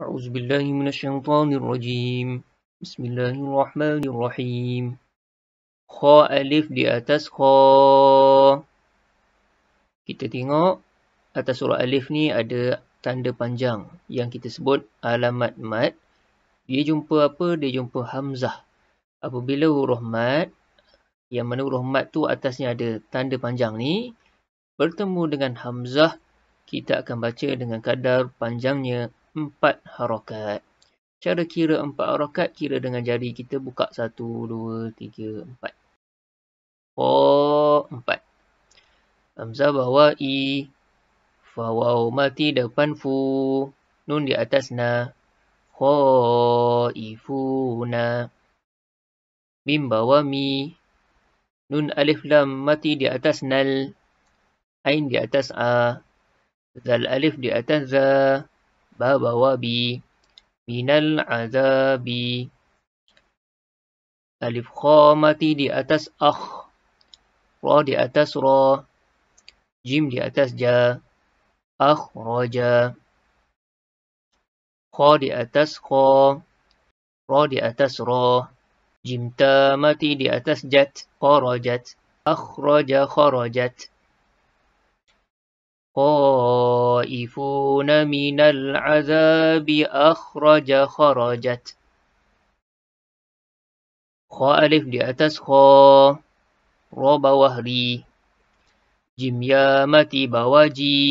أعوذ بالله من الشيطان الرجيم بسم الله الرحمن الرحيم خاء ألف لأتس خاء Kita tengok atas surah Alif ni ada tanda panjang yang kita sebut alamat mat. Dia jumpa apa? Dia jumpa Hamzah. Apabila huruf mat, yang mana huruf mat tu atasnya ada tanda panjang ni, bertemu dengan Hamzah, kita akan baca dengan kadar panjangnya empat harokat. Cara kira empat harokat, kira dengan jari kita buka satu, dua, tiga, empat. Oh, empat. Hamzah i, Fawaw mati depan fu. Nun di atas na. i fu na. Mim bawa mi. Nun alif lam mati di atas nal. Ain di atas a. Zal alif di atas za. باب وبي من العذاب ألف خامة دي أتس أخ را دي أتس را جيم دي أتس جا أخرج خا دي أتس خا را دي أتس را جيم تامتي دي أتس جت خرجت أخرج خرجت خائفون من العذاب أخرج خرجت خاء ألف دي أتس خاء روب وهري جيم يا متي بواجي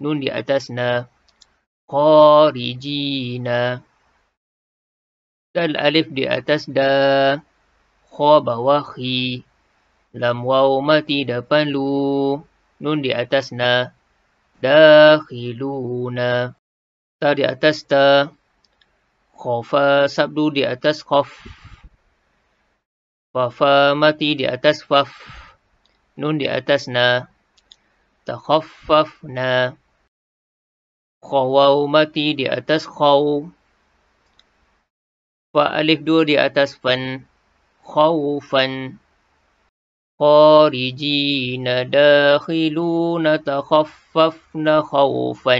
نون دي أتسنا خارجينا دال ألف دي أتس دا خاء بواخي لم واو متي دبلو nun di atas na dakhiluna ta di atas ta khafa sabdu di atas khaf fafa mati di atas faf nun di atas na takhaffafna khawau mati di atas khaw fa alif dua di atas fan khawfan خارجين داخلون تخففن خوفا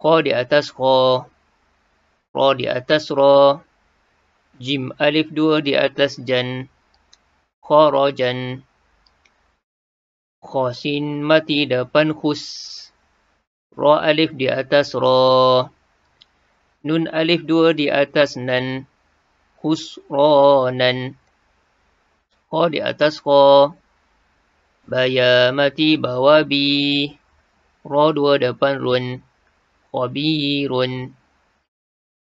قاد أتس خا را دي أتس را جيم ألف دو دي أتس جن خارجا خاسين متي دبن خس را ألف دي أتس را نون ألف دو دي أتس نن khusranan. Kho di atas kho. Bayamati bawabi. Ro dua depan run. run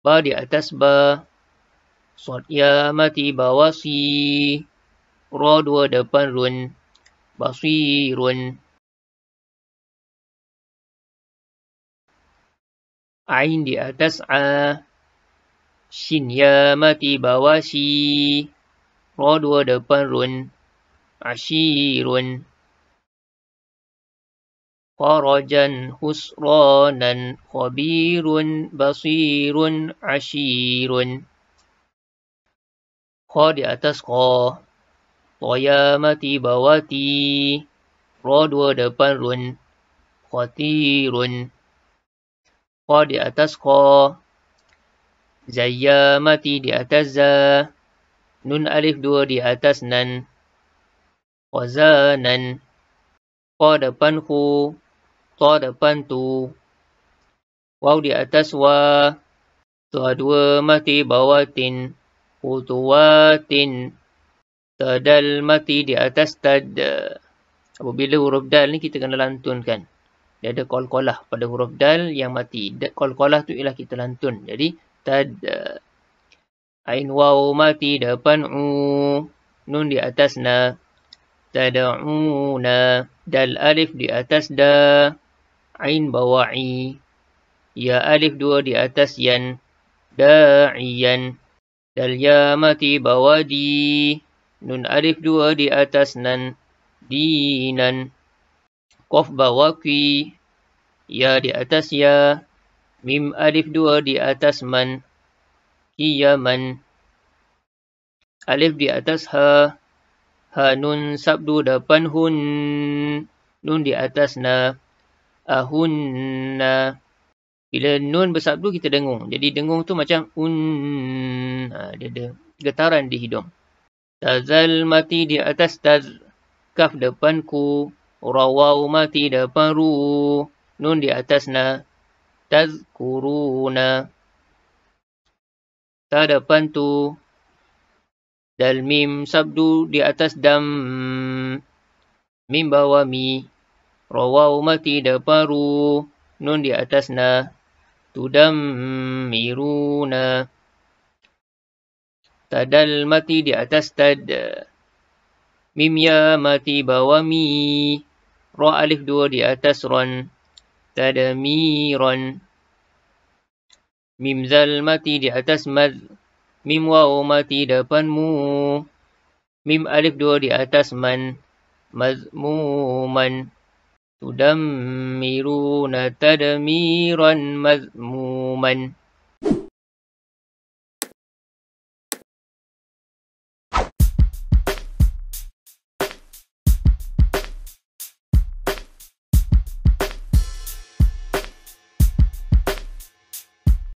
Ba di atas ba. mati bawasi. Ro dua depan run. run Ain di atas a. Shin ya mati bawah si. Ro oh, dua depan run. Ashirun. Kharajan husranan khabirun basirun ashirun. ko di atas ko, Toya mati bawati. Ro dua depan run. Khatirun. ko di atas ko. Zaya mati di atas za. Nun alif dua di atas nan. Waza nan. Qa depan hu. Ta depan tu. Waw di atas wa. Tua dua mati bawatin. Utuwatin. Tadal mati di atas tad. Apabila huruf dal ni kita kena lantunkan. Dia ada kol-kolah pada huruf dal yang mati. Kol-kolah tu ialah kita lantun. Jadi, irtada. Ain waw mati depan u. Nun di atas na. Tada'una. Dal alif di atas da. Ain bawa'i. Ya alif dua di atas yan. Da'iyan. Dal ya mati bawadi. Nun alif dua di atas nan. Dinan. Qaf bawaki. Ya di atas ya. Mim alif dua di atas man. Iya man. Alif di atas ha. Ha nun sabdu depan hun. Nun di atas na. ahun na, Bila nun bersabdu kita dengung. Jadi dengung tu macam un. Ha, dia ada getaran di hidung. Tazal mati di atas taz. Kaf depanku. Rawau mati depan ru. Nun di atas na tazkuruna. Tak ada pantu. Dal mim sabdu di atas dam. Mim bawa mi. Rawau mati daparu. Nun di atas na. Tudam miruna. Tadal mati di atas tad. Mim ya mati bawa mi. Ra alif dua di atas ron tadmiran mim zal mati di atas mad mim waw mati depan mu, mim alif dua di atas man mazmuman tudammiruna tadmiran mazmuman